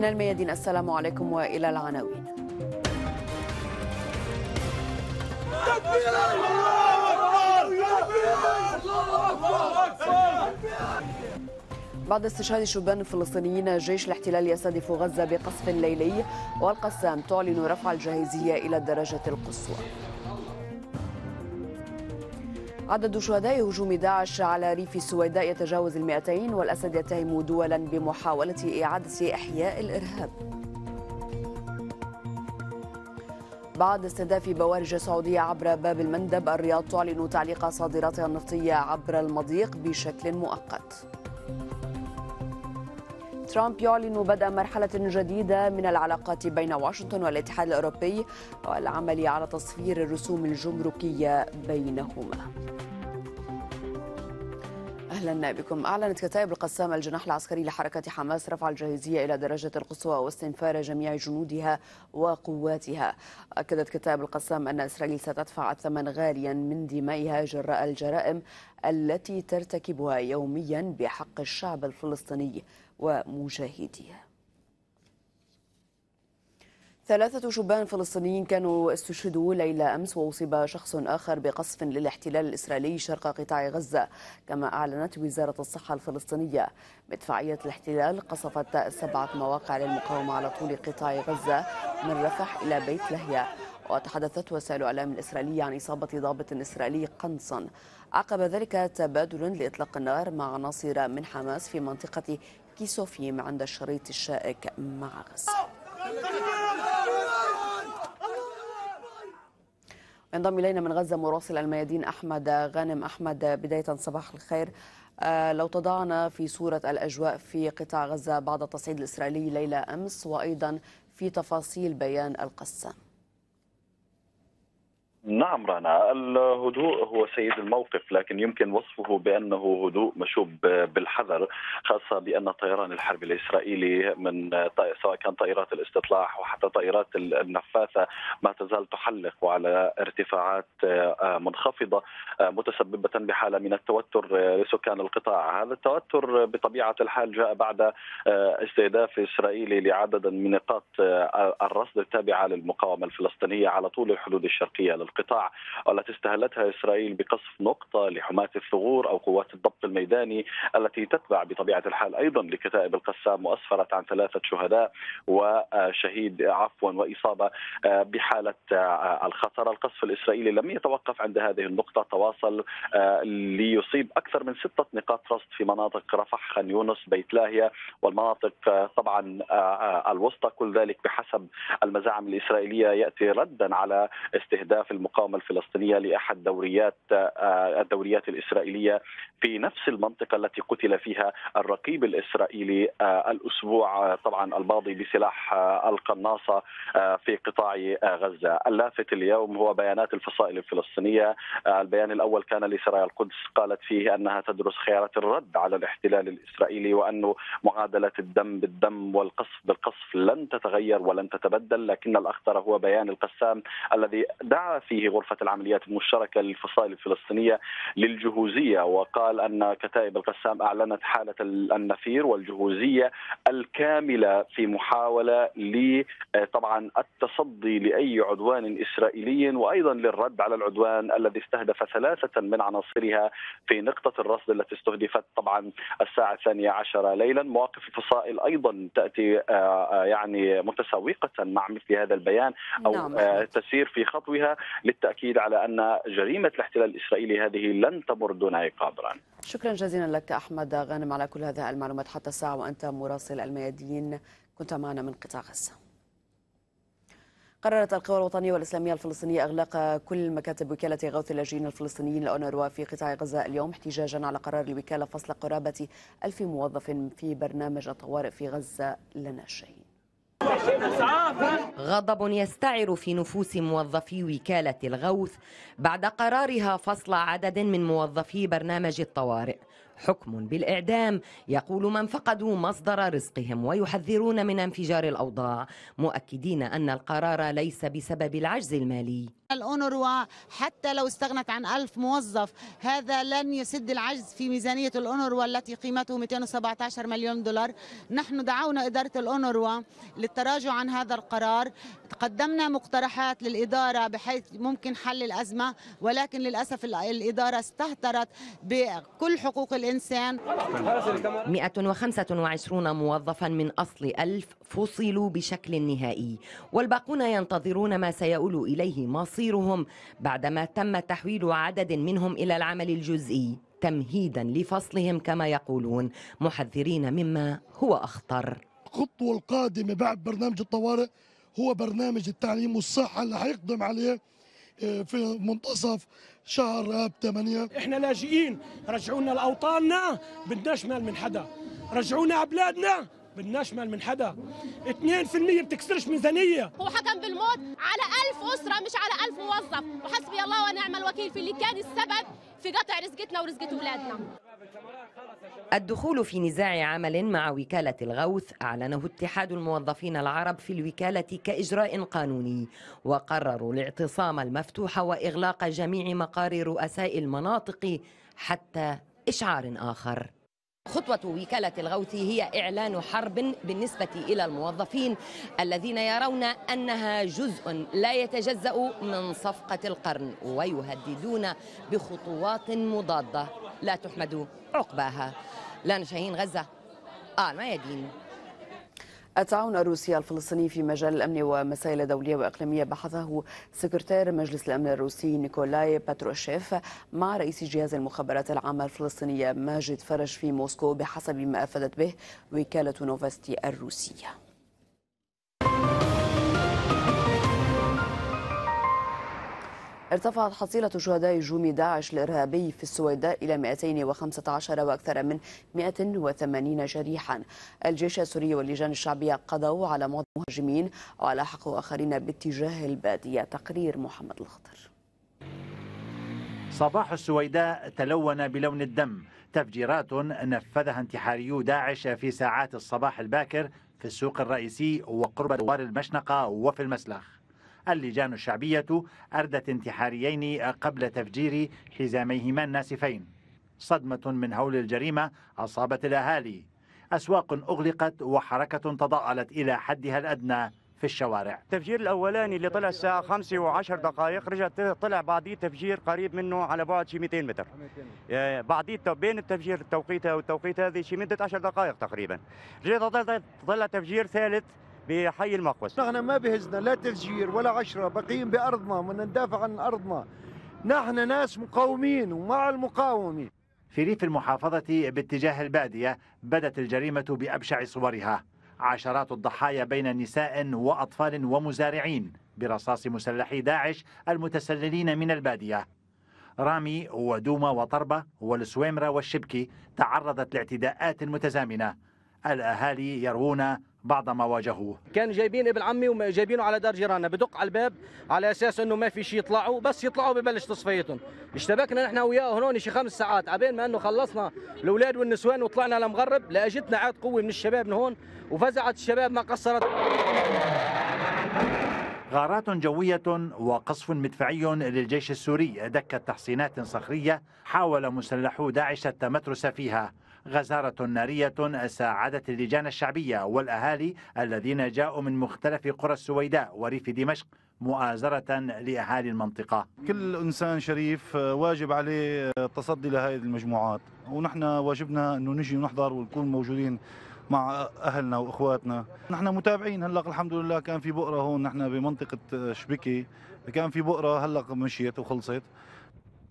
من الميادين السلام عليكم والى العناوين بعد استشهاد شبان فلسطينيين جيش الاحتلال يستهدف غزة بقصف ليلي والقسام تعلن رفع الجاهزية إلى الدرجة القصوى عدد شهداء هجوم داعش على ريف السويداء يتجاوز المئتين والأسد يتهم دولا بمحاولة إعادة إحياء الإرهاب بعد استهداف بوارج سعودية عبر باب المندب الرياض تعلن تعليق صادراتها النفطية عبر المضيق بشكل مؤقت ترامب يعلن بدء مرحلة جديدة من العلاقات بين واشنطن والاتحاد الأوروبي والعمل على تصفير الرسوم الجمركية بينهما أهلا بكم أعلنت كتائب القسام الجناح العسكري لحركة حماس رفع الجاهزية إلى درجة القصوى واستنفار جميع جنودها وقواتها أكدت كتائب القسام أن إسرائيل ستدفع الثمن غاليا من دمائها جراء الجرائم التي ترتكبها يوميا بحق الشعب الفلسطيني ومجاهديه ثلاثة شبان فلسطينيين كانوا استشهدوا ليلة أمس وأصيب شخص آخر بقصف للاحتلال الإسرائيلي شرق قطاع غزة كما أعلنت وزارة الصحة الفلسطينية مدفعية الاحتلال قصفت سبعة مواقع للمقاومة على طول قطاع غزة من رفح إلى بيت لهيا وتحدثت وسائل الإعلام الإسرائيلية عن إصابة ضابط إسرائيلي قنصا عقب ذلك تبادل لإطلاق النار مع عناصر من حماس في منطقة كيسوفيم عند الشريط الشائك مع غزة ينضم إلينا من غزة مراسل الميادين أحمد غانم أحمد بداية صباح الخير آه، لو تضعنا في صورة الأجواء في قطاع غزة بعد التصعيد الإسرائيلي ليلة أمس وأيضا في تفاصيل بيان القسام نعم رانا الهدوء هو سيد الموقف لكن يمكن وصفه بانه هدوء مشوب بالحذر خاصه بان الطيران الحربي الاسرائيلي من سواء كان طائرات الاستطلاع وحتى طائرات النفاثه ما تزال تحلق وعلى ارتفاعات آه، منخفضه آه، متسببه بحاله من التوتر آه، لسكان القطاع، هذا التوتر بطبيعه الحال جاء بعد استهداف اسرائيلي لعدد من نقاط الرصد التابعه للمقاومه الفلسطينيه على طول الحدود الشرقيه القطاع التي استهلتها إسرائيل بقصف نقطة لحماة الثغور أو قوات الضبط الميداني التي تتبع بطبيعة الحال أيضا لكتائب القسام وأسفرت عن ثلاثة شهداء وشهيد عفوا وإصابة آه، بحالة آه، الخطر القصف الإسرائيلي لم يتوقف عند هذه النقطة تواصل آه، ليصيب أكثر من ستة نقاط رصد في مناطق رفح خان يونس بيت لاهيا والمناطق طبعا الوسطى كل ذلك بحسب المزاعم الإسرائيلية يأتي ردا على استهداف المقاومه الفلسطينيه لاحد دوريات آه، الدوريات الاسرائيليه في نفس المنطقه التي قتل فيها الرقيب الاسرائيلي آه، الاسبوع آه، طبعا الماضي بسلاح القناصه في قطاع غزه، اللافت اليوم هو بيانات الفصائل الفلسطينيه، البيان الاول كان لسرايا القدس قالت فيه انها تدرس خيارات الرد على الاحتلال الاسرائيلي وانه معادله الدم بالدم والقصف بالقصف لن تتغير ولن تتبدل، لكن الاخطر هو بيان القسام الذي دعا فيه غرفة العمليات المشتركة للفصائل الفلسطينية للجهوزية وقال أن كتائب القسام أعلنت حالة النفير والجهوزية الكاملة في محاولة ل آه، طبعا التصدي لأي عدوان إسرائيلي وأيضا للرد على العدوان الذي استهدف ثلاثة من عناصرها في نقطة الرصد التي استهدفت طبعا الساعة الثانية عشرة ليلا مواقف الفصائل أيضا تأتي آه، آه، يعني متسوقة مع مثل هذا البيان أو نعم. تسير في خطوها للتاكيد على ان جريمه الاحتلال الاسرائيلي هذه لن تمر دون عقاب ران شكرا جزيلا لك احمد غانم على كل هذه المعلومات حتى الساعه وانت مراسل الميادين كنت معنا من قطاع غزه قررت القوى الوطنية والإسلامية الفلسطينية إغلاق كل مكاتب وكالة غوث اللاجئين الفلسطينيين الأونروا في قطاع غزة اليوم احتجاجا على قرار الوكالة فصل قرابة ألف موظف في برنامج الطوارئ في غزة لنا شيء غضب يستعر في نفوس موظفي وكالة الغوث بعد قرارها فصل عدد من موظفي برنامج الطوارئ حكم بالإعدام يقول من فقدوا مصدر رزقهم ويحذرون من انفجار الأوضاع مؤكدين أن القرار ليس بسبب العجز المالي الأونروا حتى لو استغنت عن ألف موظف هذا لن يسد العجز في ميزانية الأونروا التي قيمته 217 مليون دولار نحن دعونا إدارة الأونروا للتراجع عن هذا القرار قدمنا مقترحات للإدارة بحيث ممكن حل الأزمة ولكن للأسف الإدارة استهترت بكل حقوق الإنسان 125 موظفا من أصل ألف فصلوا بشكل نهائي والباقون ينتظرون ما سيؤول إليه مصير مصيرهم بعدما تم تحويل عدد منهم إلى العمل الجزئي تمهيدا لفصلهم كما يقولون محذرين مما هو أخطر الخطوة القادمة بعد برنامج الطوارئ هو برنامج التعليم والصحة اللي حيقدم عليه آه، في منتصف شهر اب 8 احنا لاجئين رجعونا لاوطاننا بدناش مال من حدا رجعونا على بلادنا بدناش مال من حدا 2% بتكسرش ميزانيه هو حكم بالموت على ألف اسره مش على ألف موظف وحسبي الله ونعم الوكيل في اللي كان السبب في قطع رزقتنا ورزقة اولادنا الدخول في نزاع عمل مع وكالة الغوث أعلنه اتحاد الموظفين العرب في الوكالة كإجراء قانوني وقرروا الاعتصام المفتوح وإغلاق جميع مقار رؤساء المناطق حتى إشعار آخر خطوة وكالة الغوث هي إعلان حرب بالنسبة إلى الموظفين الذين يرون أنها جزء لا يتجزأ من صفقة القرن ويهددون بخطوات مضادة لا تحمد عقباها لا شاهين غزة آه الميادين التعاون الروسي الفلسطيني في مجال الأمن ومسائل دولية وإقليمية بحثه سكرتير مجلس الأمن الروسي نيكولاي باتروشيف مع رئيس جهاز المخابرات العامة الفلسطينية ماجد فرج في موسكو بحسب ما أفادت به وكالة نوفستي الروسية ارتفعت حصيلة شهداء هجوم داعش الإرهابي في السويداء إلى 215 وأكثر من 180 جريحا الجيش السوري واللجان الشعبية قضوا على معظم المهاجمين ولاحقوا آخرين باتجاه البادية تقرير محمد الخطر صباح السويداء تلون بلون الدم تفجيرات نفذها انتحاريو داعش في ساعات الصباح الباكر في السوق الرئيسي وقرب دوار المشنقة وفي المسلخ اللجان الشعبية أردت انتحاريين قبل تفجير حزاميهما الناسفين صدمة من هول الجريمة أصابت الأهالي أسواق أغلقت وحركة تضاءلت إلى حدها الأدنى في الشوارع التفجير الأولاني اللي طلع الساعة 5 و10 دقائق رجعت طلع بعدي تفجير قريب منه على بعد شي 200 متر آه، بعدي بين التفجير التوقيت والتوقيت هذه شي مدة 10 دقائق تقريبا رجعت طلع تفجير ثالث بحي المقوس نحن ما بهزنا لا تفجير ولا عشرة باقيين بأرضنا من ندافع عن أرضنا نحن ناس مقاومين ومع المقاومة في ريف المحافظة باتجاه البادية بدت الجريمة بأبشع صورها عشرات الضحايا بين نساء وأطفال ومزارعين برصاص مسلحي داعش المتسللين من البادية رامي ودوما وطربة والسويمرة والشبكي تعرضت لاعتداءات متزامنة الأهالي يروون بعض ما واجهوه كان جايبين ابن عمي وجايبينه على دار جيراننا بدق على الباب على اساس انه ما في شيء يطلعوا بس يطلعوا ببلش تصفيتهم اشتبكنا نحن وياه هون شي خمس ساعات عبين ما انه خلصنا الاولاد والنسوان وطلعنا لمغرب لاجتنا عاد قوه من الشباب من هون وفزعت الشباب ما قصرت غارات جوية وقصف مدفعي للجيش السوري دكت تحصينات صخرية حاول مسلحو داعش التمترس فيها غزارة نارية ساعدت اللجان الشعبية والأهالي الذين جاءوا من مختلف قرى السويداء وريف دمشق مؤازرة لأهالي المنطقة كل إنسان شريف آه، واجب عليه آه، التصدي لهذه المجموعات ونحن واجبنا أنه نجي ونحضر ونكون موجودين مع اهلنا واخواتنا نحن متابعين هلا الحمد لله كان في بؤره هون نحن بمنطقه آه، شبكي كان في بؤره هلا مشيت وخلصت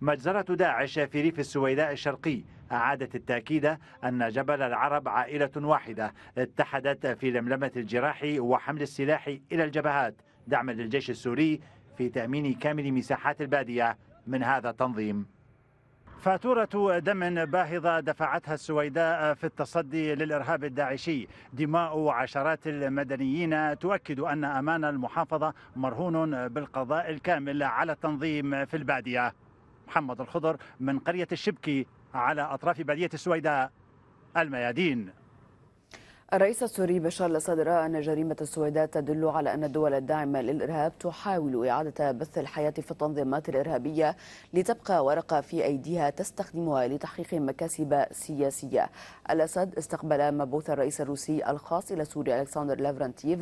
مجزرة داعش في ريف السويداء الشرقي أعادت التأكيد أن جبل العرب عائلة واحدة اتحدت في لملمة الجراح وحمل السلاح إلى الجبهات دعما للجيش السوري في تأمين كامل مساحات البادية من هذا التنظيم فاتورة دم باهظة دفعتها السويداء في التصدي للإرهاب الداعشي دماء عشرات المدنيين تؤكد أن أمان المحافظة مرهون بالقضاء الكامل على التنظيم في البادية محمد الخضر من قرية الشبكي على أطراف بلدية السويداء الميادين الرئيس السوري بشار الأسد رأى أن جريمة السويداء تدل على أن الدول الداعمة للإرهاب تحاول إعادة بث الحياة في التنظيمات الإرهابية لتبقى ورقة في أيديها تستخدمها لتحقيق مكاسب سياسية الأسد استقبل مبعوث الرئيس الروسي الخاص إلى سوريا ألكسندر لافرنتيف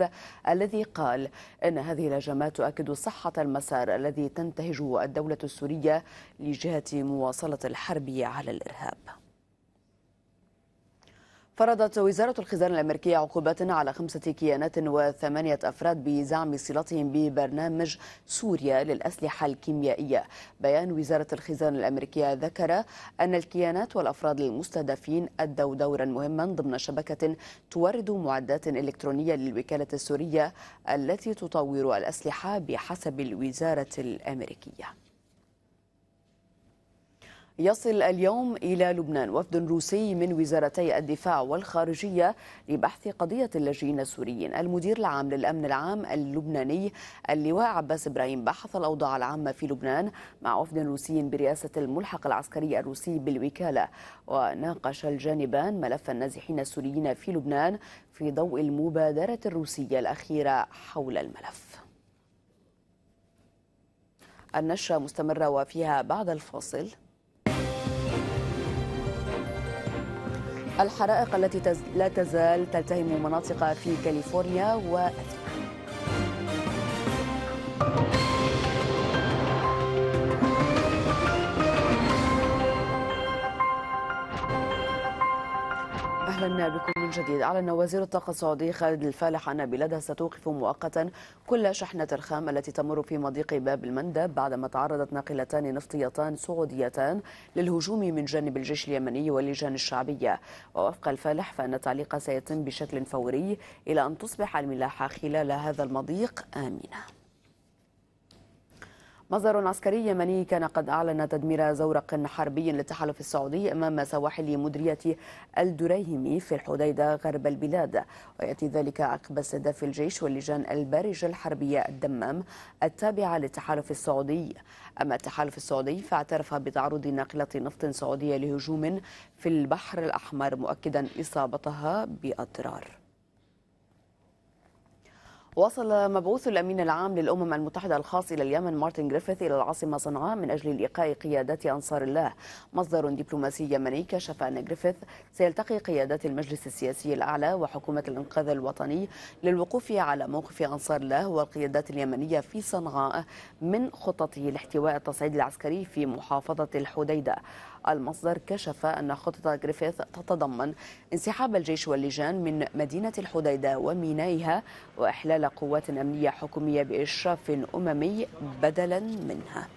الذي قال أن هذه الهجمات تؤكد صحة المسار الذي تنتهجه الدولة السورية لجهة مواصلة الحرب على الإرهاب فرضت وزارة الخزانة الأمريكية عقوبات على خمسة كيانات وثمانية أفراد بزعم صلتهم ببرنامج سوريا للأسلحة الكيميائية بيان وزارة الخزانة الأمريكية ذكر أن الكيانات والأفراد المستهدفين أدوا دورا مهما ضمن شبكة تورد معدات إلكترونية للوكالة السورية التي تطور الأسلحة بحسب الوزارة الأمريكية يصل اليوم إلى لبنان وفد روسي من وزارتي الدفاع والخارجية لبحث قضية اللاجئين السوريين المدير العام للأمن العام اللبناني اللواء عباس إبراهيم بحث الأوضاع العامة في لبنان مع وفد روسي برئاسة الملحق العسكري الروسي بالوكالة وناقش الجانبان ملف النازحين السوريين في لبنان في ضوء المبادرة الروسية الأخيرة حول الملف النشرة مستمرة وفيها بعد الفاصل الحرائق التي لا تزال تلتهم مناطق في كاليفورنيا وأثناء. اهلا بكم من جديد اعلن وزير الطاقه السعودي خالد الفالح ان بلاده ستوقف مؤقتا كل شحنه الخام التي تمر في مضيق باب المندب بعدما تعرضت ناقلتان نفطيتان سعوديتان للهجوم من جانب الجيش اليمني واللجان الشعبيه ووفق الفالح فان التعليق سيتم بشكل فوري الى ان تصبح الملاحه خلال هذا المضيق امنه مصدر عسكري يمني كان قد أعلن تدمير زورق حربي للتحالف السعودي أمام سواحل مدرية الدريهمي في الحديدة غرب البلاد ويأتي ذلك عقب استهداف الجيش واللجان البارجة الحربية الدمام التابعة للتحالف السعودي أما التحالف السعودي فاعترف بتعرض ناقلة نفط سعودية لهجوم في البحر الأحمر مؤكدا إصابتها بأضرار وصل مبعوث الأمين العام للأمم المتحدة الخاص إلى اليمن مارتن جريفيث إلى العاصمة صنعاء من أجل لقاء قيادات أنصار الله مصدر دبلوماسي يمني كشف أن جريفيث سيلتقي قيادات المجلس السياسي الأعلى وحكومة الإنقاذ الوطني للوقوف على موقف أنصار الله والقيادات اليمنية في صنعاء من خطته لاحتواء التصعيد العسكري في محافظة الحديدة المصدر كشف أن خطة جريفيث تتضمن انسحاب الجيش واللجان من مدينة الحديدة ومينائها وإحلال قوات أمنية حكومية بإشراف أممي بدلا منها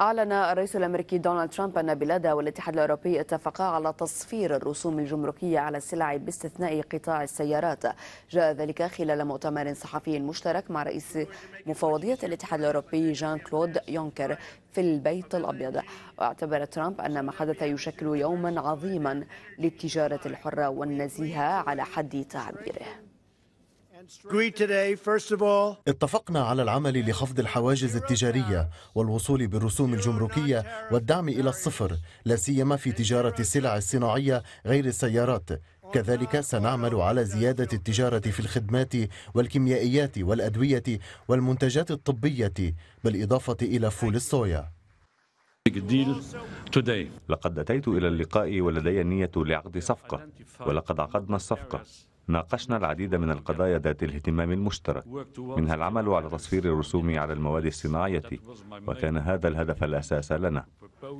أعلن الرئيس الأمريكي دونالد ترامب أن بلاده والاتحاد الأوروبي اتفقا على تصفير الرسوم الجمركية على السلع باستثناء قطاع السيارات جاء ذلك خلال مؤتمر صحفي مشترك مع رئيس مفوضية الاتحاد الأوروبي جان كلود يونكر في البيت الأبيض واعتبر ترامب أن ما حدث يشكل يوما عظيما للتجارة الحرة والنزيهة على حد تعبيره اتفقنا على العمل لخفض الحواجز التجارية والوصول بالرسوم الجمركية والدعم إلى الصفر لا سيما في تجارة السلع الصناعية غير السيارات كذلك سنعمل على زيادة التجارة في الخدمات والكيميائيات والأدوية والمنتجات الطبية بالإضافة إلى فول الصويا لقد أتيت إلى اللقاء ولدي النية لعقد صفقة ولقد عقدنا الصفقة ناقشنا العديد من القضايا ذات الاهتمام المشترك منها العمل على تصفير الرسوم على المواد الصناعية وكان هذا الهدف الأساس لنا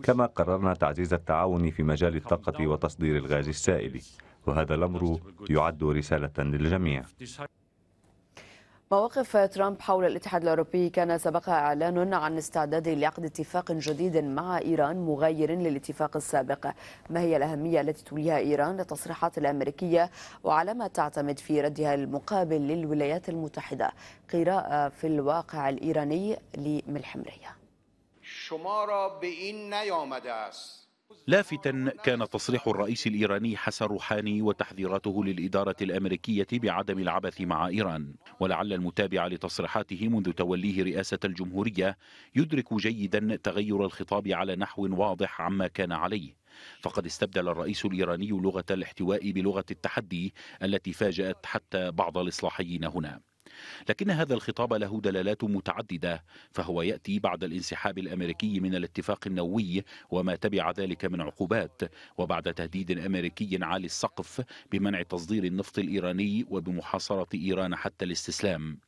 كما قررنا تعزيز التعاون في مجال الطاقة وتصدير الغاز السائل وهذا الأمر يعد رسالة للجميع مواقف ترامب حول الاتحاد الأوروبي كان سبقها إعلان عن استعداده لعقد اتفاق جديد مع إيران مغاير للاتفاق السابق ما هي الأهمية التي توليها إيران للتصريحات الأمريكية وعلى ما تعتمد في ردها المقابل للولايات المتحدة قراءة في الواقع الإيراني لملحمرية شما را به این نیامده است لافتا كان تصريح الرئيس الإيراني حسن روحاني وتحذيراته للإدارة الأمريكية بعدم العبث مع إيران ولعل المتابع لتصريحاته منذ توليه رئاسة الجمهورية يدرك جيدا تغير الخطاب على نحو واضح عما كان عليه فقد استبدل الرئيس الإيراني لغة الاحتواء بلغة التحدي التي فاجأت حتى بعض الإصلاحيين هنا لكن هذا الخطاب له دلالات متعددة فهو يأتي بعد الانسحاب الأمريكي من الاتفاق النووي وما تبع ذلك من عقوبات وبعد تهديد أمريكي عالي السقف بمنع تصدير النفط الإيراني وبمحاصرة إيران حتى الاستسلام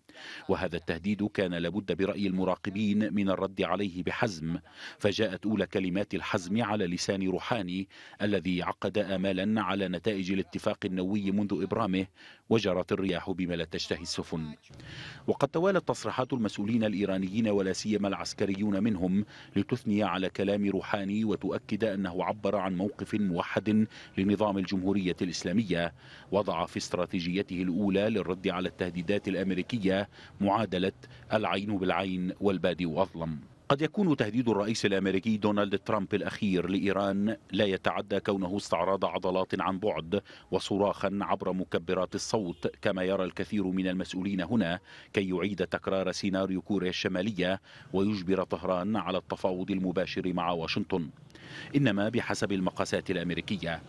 وهذا التهديد كان لابد برأي المراقبين من الرد عليه بحزم فجاءت أولى كلمات الحزم على لسان روحاني الذي عقد آمالا على نتائج الاتفاق النووي منذ إبرامه وجرت الرياح بما لا تشتهي السفن وقد توالت تصريحات المسؤولين الإيرانيين ولا سيما العسكريون منهم لتثني على كلام روحاني وتؤكد أنه عبر عن موقف موحد لنظام الجمهورية الإسلامية وضع في استراتيجيته الأولى للرد على التهديدات الأمريكية معادلة العين بالعين والبادي أظلم قد يكون تهديد الرئيس الامريكي دونالد ترامب الاخير لايران لا يتعدى كونه استعراض عضلات عن بعد وصراخا عبر مكبرات الصوت كما يرى الكثير من المسؤولين هنا كي يعيد تكرار سيناريو كوريا الشماليه ويجبر طهران على التفاوض المباشر مع واشنطن انما بحسب المقاسات الامريكيه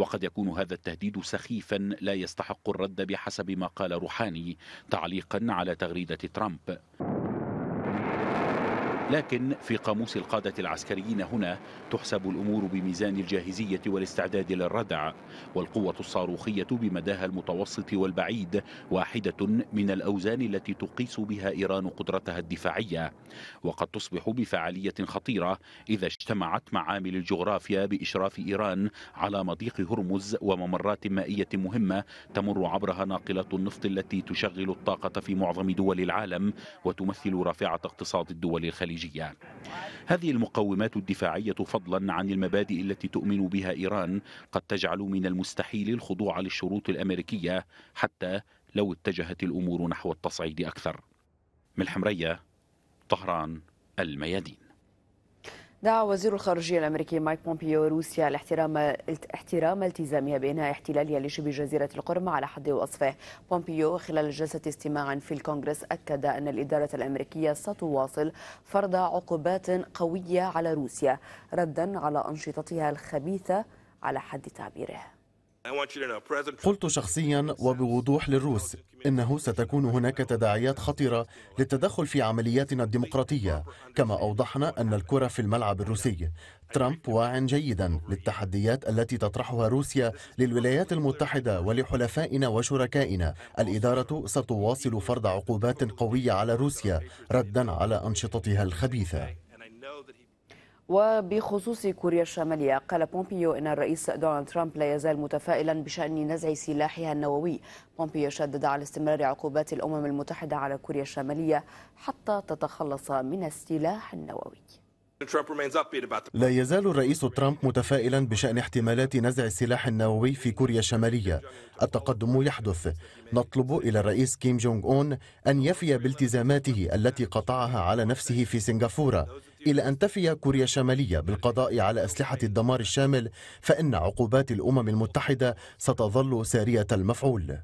وقد يكون هذا التهديد سخيفا لا يستحق الرد بحسب ما قال روحاني تعليقا على تغريدة ترامب لكن في قاموس القادة العسكريين هنا تحسب الأمور بميزان الجاهزية والاستعداد للردع والقوة الصاروخية بمداها المتوسط والبعيد واحدة من الأوزان التي تقيس بها إيران قدرتها الدفاعية وقد تصبح بفعالية خطيرة إذا اجتمعت معامل الجغرافيا بإشراف إيران على مضيق هرمز وممرات مائية مهمة تمر عبرها ناقلات النفط التي تشغل الطاقة في معظم دول العالم وتمثل رافعة اقتصاد الدول الخليجية الخليجية هذه المقومات الدفاعية فضلا عن المبادئ التي تؤمن بها إيران قد تجعل من المستحيل الخضوع للشروط الأمريكية حتى لو اتجهت الأمور نحو التصعيد أكثر ملحم ريا طهران الميادين دعا وزير الخارجية الأمريكي مايك بومبيو روسيا لاحترام احترام التزامها بإنهاء احتلالها لشبه جزيرة القرم على حد وصفه. بومبيو خلال جلسة استماع في الكونغرس أكد أن الإدارة الأمريكية ستواصل فرض عقوبات قوية على روسيا ردا على أنشطتها الخبيثة على حد تعبيره. قلت شخصيا وبوضوح للروس انه ستكون هناك تداعيات خطيره للتدخل في عملياتنا الديمقراطيه كما اوضحنا ان الكره في الملعب الروسي ترامب واع جيدا للتحديات التي تطرحها روسيا للولايات المتحده ولحلفائنا وشركائنا الاداره ستواصل فرض عقوبات قويه على روسيا ردا على انشطتها الخبيثه وبخصوص كوريا الشمالية قال بومبيو أن الرئيس دونالد ترامب لا يزال متفائلا بشأن نزع سلاحها النووي بومبيو شدد على استمرار عقوبات الأمم المتحدة على كوريا الشمالية حتى تتخلص من السلاح النووي لا يزال الرئيس ترامب متفائلا بشأن احتمالات نزع السلاح النووي في كوريا الشمالية التقدم يحدث نطلب إلى الرئيس كيم جونغ أون أن يفي بالتزاماته التي قطعها على نفسه في سنغافورة إلى أن تفي كوريا الشمالية بالقضاء على أسلحة الدمار الشامل فإن عقوبات الأمم المتحدة ستظل سارية المفعول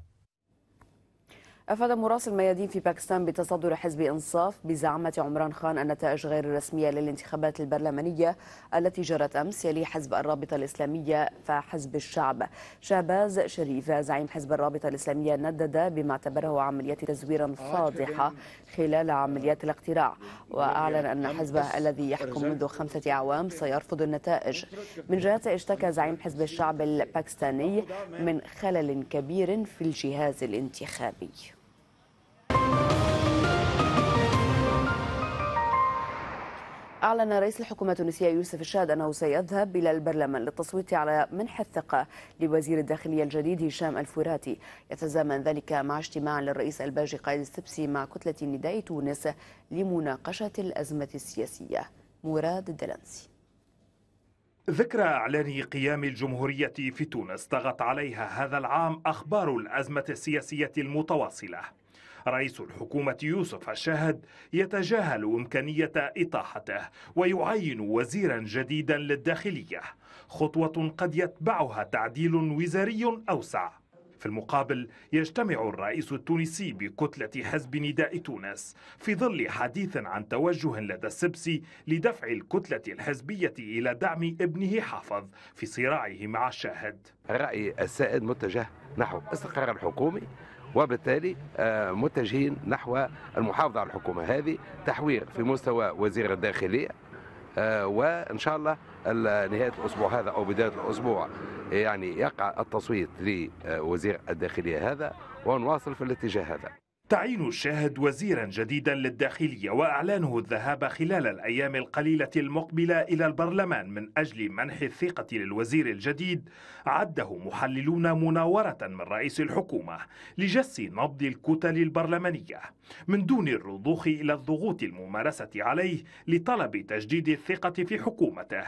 أفاد مراسل ميادين في باكستان بتصدر حزب إنصاف بزعامة عمران خان النتائج غير الرسمية للانتخابات البرلمانية التي جرت أمس يلي حزب الرابطة الإسلامية فحزب الشعب شاباز شريف زعيم حزب الرابطة الإسلامية ندد بما اعتبره عملية تزوير فاضحة خلال عمليات الاقتراع وأعلن أن حزبه الذي يحكم منذ خمسة أعوام سيرفض النتائج من جهة اشتكى زعيم حزب الشعب الباكستاني من خلل كبير في الجهاز الانتخابي أعلن رئيس الحكومة التونسية يوسف الشاد أنه سيذهب إلى البرلمان للتصويت على منح الثقة لوزير الداخلية الجديد هشام الفراتي يتزامن ذلك مع اجتماع للرئيس الباجي قائد السبسي مع كتلة نداء تونس لمناقشة الأزمة السياسية مراد الدلنسي ذكرى إعلان قيام الجمهورية في تونس طغت عليها هذا العام أخبار الأزمة السياسية المتواصلة رئيس الحكومة يوسف الشاهد يتجاهل إمكانية إطاحته ويعين وزيرا جديدا للداخلية خطوة قد يتبعها تعديل وزاري أوسع في المقابل يجتمع الرئيس التونسي بكتلة حزب نداء تونس في ظل حديث عن توجه لدى السبسي لدفع الكتلة الحزبية إلى دعم ابنه حافظ في صراعه مع الشاهد الرأي السائد متجه نحو استقرار الحكومي وبالتالي آه، متجهين نحو المحافظة على الحكومة هذه تحوير في مستوى وزير الداخلية آه، وان شاء الله نهايه الاسبوع هذا او بدايه الاسبوع يعني يقع التصويت لوزير الداخليه هذا ونواصل في الاتجاه هذا تعيين الشاهد وزيرا جديدا للداخلية وأعلانه الذهاب خلال الأيام القليلة المقبلة إلى البرلمان من أجل منح الثقة للوزير الجديد عده محللون مناورة من رئيس الحكومة لجس نبض الكتل البرلمانية من دون الرضوخ إلى الضغوط الممارسة عليه لطلب تجديد الثقة في حكومته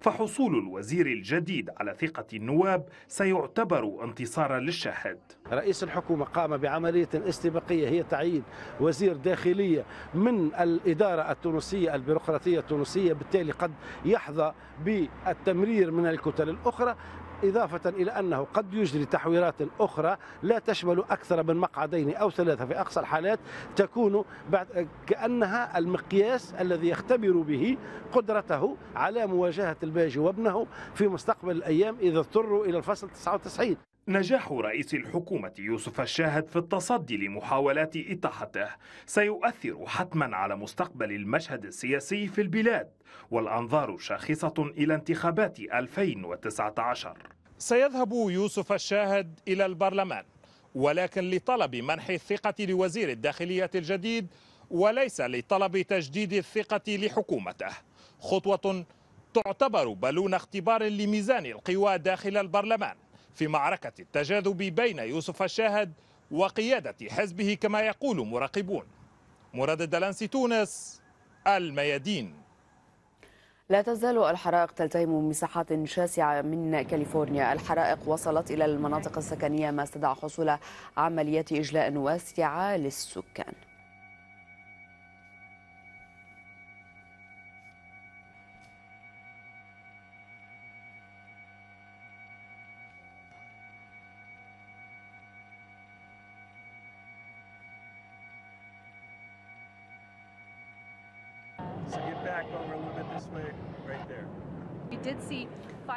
فحصول الوزير الجديد على ثقة النواب سيعتبر انتصارا للشاهد رئيس الحكومة قام بعملية استباقية هي تعيين وزير داخلية من الإدارة التونسية البيروقراطية التونسية بالتالي قد يحظى بالتمرير من الكتل الأخرى إضافة إلى أنه قد يجري تحويرات أخرى لا تشمل أكثر من مقعدين أو ثلاثة في أقصى الحالات تكون بعد كأنها المقياس الذي يختبر به قدرته على مواجهة الباجي وابنه في مستقبل الأيام إذا اضطروا إلى الفصل 99 نجاح رئيس الحكومة يوسف الشاهد في التصدي لمحاولات إطاحته سيؤثر حتما على مستقبل المشهد السياسي في البلاد والأنظار شاخصة إلى انتخابات 2019 سيذهب يوسف الشاهد إلى البرلمان ولكن لطلب منح الثقة لوزير الداخلية الجديد وليس لطلب تجديد الثقة لحكومته خطوة تعتبر بالون اختبار لميزان القوى داخل البرلمان في معركة التجاذب بين يوسف الشاهد وقيادة حزبه كما يقول مراقبون مراد الدلانسي تونس الميادين لا تزال الحرائق تلتهم مساحات شاسعة من كاليفورنيا الحرائق وصلت إلى المناطق السكنية ما استدعى حصول عمليات إجلاء واسعة للسكان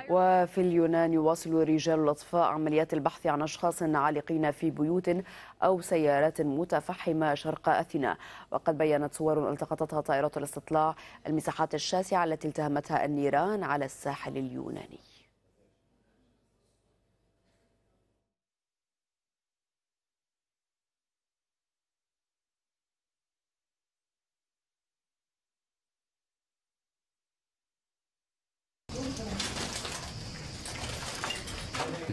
وفي اليونان يواصل رجال الأطفاء عمليات البحث عن أشخاص عالقين في بيوت أو سيارات متفحمة شرق أثينا وقد بيّنت صور التقطتها طائرات الاستطلاع المساحات الشاسعة التي التهمتها النيران على الساحل اليوناني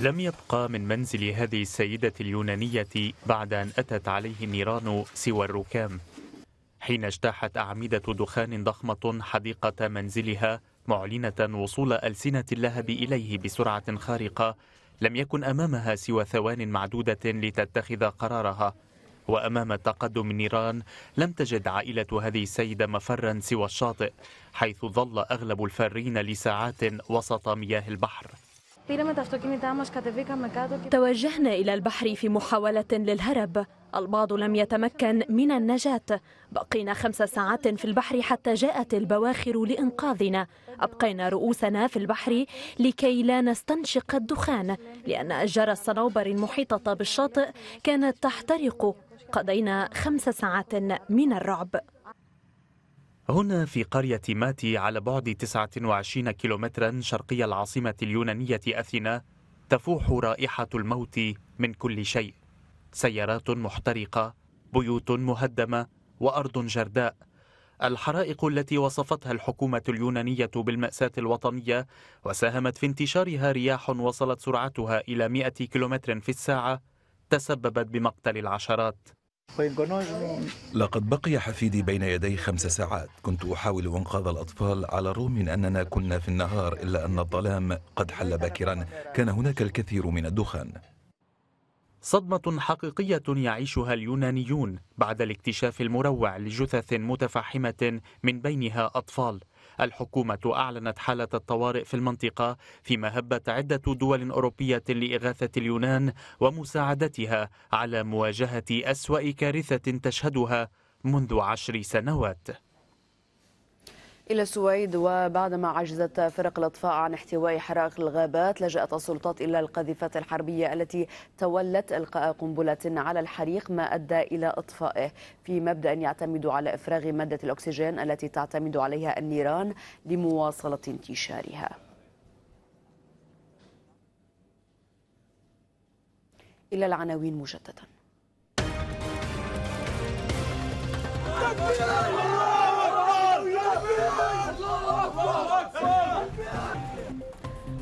لم يبقى من منزل هذه السيدة اليونانية بعد أن أتت عليه النيران سوى الركام حين اجتاحت أعمدة دخان ضخمة حديقة منزلها معلنة وصول ألسنة اللهب إليه بسرعة خارقة لم يكن أمامها سوى ثوان معدودة لتتخذ قرارها وأمام تقدم النيران لم تجد عائلة هذه السيدة مفرا سوى الشاطئ حيث ظل أغلب الفارين لساعات وسط مياه البحر توجهنا إلى البحر في محاولة للهرب البعض لم يتمكن من النجاة بقينا خمس ساعات في البحر حتى جاءت البواخر لإنقاذنا أبقينا رؤوسنا في البحر لكي لا نستنشق الدخان لأن أشجار الصنوبر المحيطة بالشاطئ كانت تحترق قضينا خمس ساعات من الرعب هنا في قرية ماتي على بعد 29 كيلومترا شرقي العاصمة اليونانية أثينا تفوح رائحة الموت من كل شيء سيارات محترقة بيوت مهدمة وأرض جرداء الحرائق التي وصفتها الحكومة اليونانية بالمأساة الوطنية وساهمت في انتشارها رياح وصلت سرعتها إلى 100 كيلومتر في الساعة تسببت بمقتل العشرات لقد بقي حفيدي بين يدي خمس ساعات كنت أحاول إنقاذ الأطفال على الرغم من أننا كنا في النهار إلا أن الظلام قد حل باكرا كان هناك الكثير من الدخان صدمة حقيقية يعيشها اليونانيون بعد الاكتشاف المروع لجثث متفحمة من بينها أطفال الحكومة أعلنت حالة الطوارئ في المنطقة فيما هبت عدة دول أوروبية لإغاثة اليونان ومساعدتها على مواجهة أسوأ كارثة تشهدها منذ عشر سنوات إلى السويد وبعدما عجزت فرق الإطفاء عن احتواء حرائق الغابات لجأت السلطات إلى القذيفات الحربية التي تولت إلقاء قنبلة على الحريق ما أدى إلى إطفائه في مبدأ يعتمد على إفراغ مادة الأكسجين التي تعتمد عليها النيران لمواصلة انتشارها إلى العناوين مجددا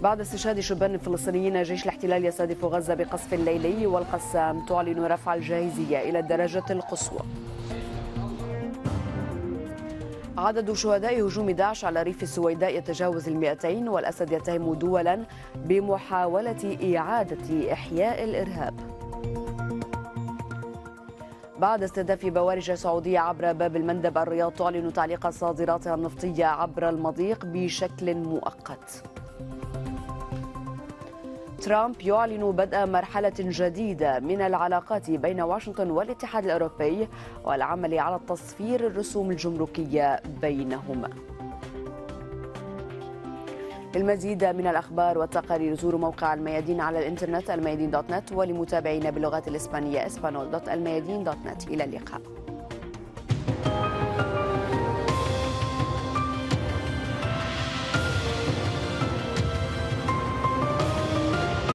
بعد استشهاد شبان فلسطينيين جيش الاحتلال يستهدف غزة بقصف ليلي والقسام تعلن رفع الجاهزية إلى الدرجة القصوى عدد شهداء هجوم داعش على ريف السويداء يتجاوز المئتين والأسد يتهم دولا بمحاولة إعادة إحياء الإرهاب بعد استهداف بوارج سعودية عبر باب المندب الرياض تعلن تعليق صادراتها النفطية عبر المضيق بشكل مؤقت ترامب يعلن بدء مرحلة جديدة من العلاقات بين واشنطن والاتحاد الأوروبي والعمل على تصفير الرسوم الجمركية بينهما للمزيد من الأخبار والتقارير زوروا موقع الميادين على الإنترنت الميادين دوت نت ولمتابعينا باللغات الإسبانية اسبانول دوت الميادين دوت نت إلى اللقاء